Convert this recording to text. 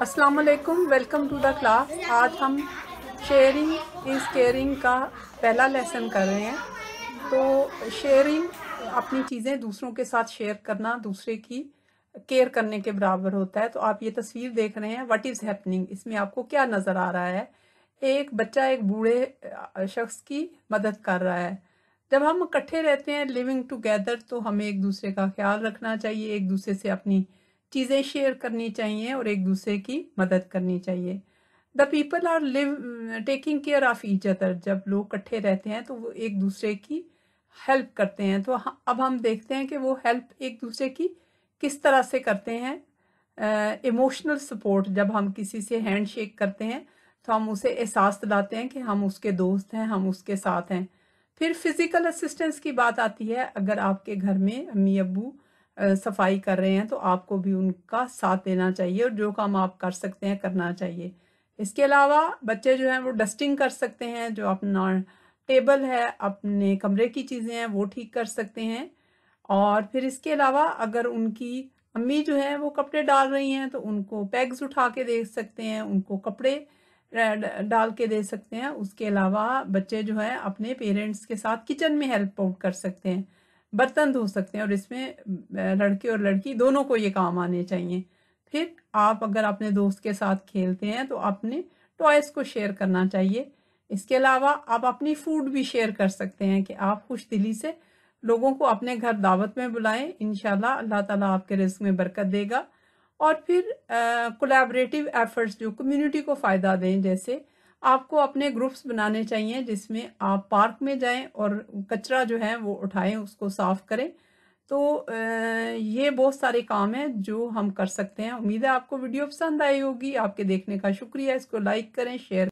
असलकुम welcome to the class आज हम शेयरिंग इज़ केयरिंग का पहला लेसन कर रहे हैं तो शेयरिंग अपनी चीज़ें दूसरों के साथ शेयर करना दूसरे की केयर करने के बराबर होता है तो आप ये तस्वीर देख रहे हैं व्हाट इज़ हैपनिंग इसमें आपको क्या नज़र आ रहा है एक बच्चा एक बूढ़े शख्स की मदद कर रहा है जब हम इकट्ठे रहते हैं लिविंग टुगेदर तो हमें एक दूसरे का ख्याल रखना चाहिए एक दूसरे से अपनी चीज़ें शेयर करनी चाहिए और एक दूसरे की मदद करनी चाहिए the people are live taking care of each other जब लोग इकट्ठे रहते हैं तो वो एक दूसरे की हेल्प करते हैं तो अब हम देखते हैं कि वो हेल्प एक दूसरे की किस तरह से करते हैं इमोशनल uh, सपोर्ट जब हम किसी से हैंड शेक करते हैं तो हम उसे एहसास दिलाते हैं कि हम उसके दोस्त हैं हम उसके साथ हैं फिर फिज़िकल असिस्टेंस की बात आती है अगर आपके घर में अम्मी अबू सफाई कर रहे हैं तो आपको भी उनका साथ देना चाहिए और जो काम आप कर सकते हैं करना चाहिए इसके अलावा बच्चे जो हैं वो डस्टिंग कर सकते हैं जो अपना टेबल है अपने कमरे की चीज़ें हैं वो ठीक कर सकते हैं और फिर इसके अलावा अगर उनकी अम्मी जो है वो कपड़े डाल रही हैं तो उनको पैग्स उठा के दे सकते हैं उनको कपड़े डाल के दे सकते हैं उसके अलावा बच्चे जो है अपने पेरेंट्स के साथ किचन में हेल्प आउट कर सकते हैं बर्तन धो सकते हैं और इसमें लड़के और लड़की दोनों को ये काम आने चाहिए फिर आप अगर अपने दोस्त के साथ खेलते हैं तो अपने टॉयस को शेयर करना चाहिए इसके अलावा आप अपनी फूड भी शेयर कर सकते हैं कि आप खुश दिली से लोगों को अपने घर दावत में बुलाएं इन अल्लाह ताला आपके रिस्क में बरकत देगा और फिर कोलैबरेटिव एफर्ट्स जो कम्युनिटी को फ़ायदा दें जैसे आपको अपने ग्रुप्स बनाने चाहिए जिसमें आप पार्क में जाएं और कचरा जो है वो उठाएं उसको साफ करें तो ये बहुत सारे काम हैं जो हम कर सकते हैं उम्मीद है आपको वीडियो पसंद आई होगी आपके देखने का शुक्रिया इसको लाइक करें शेयर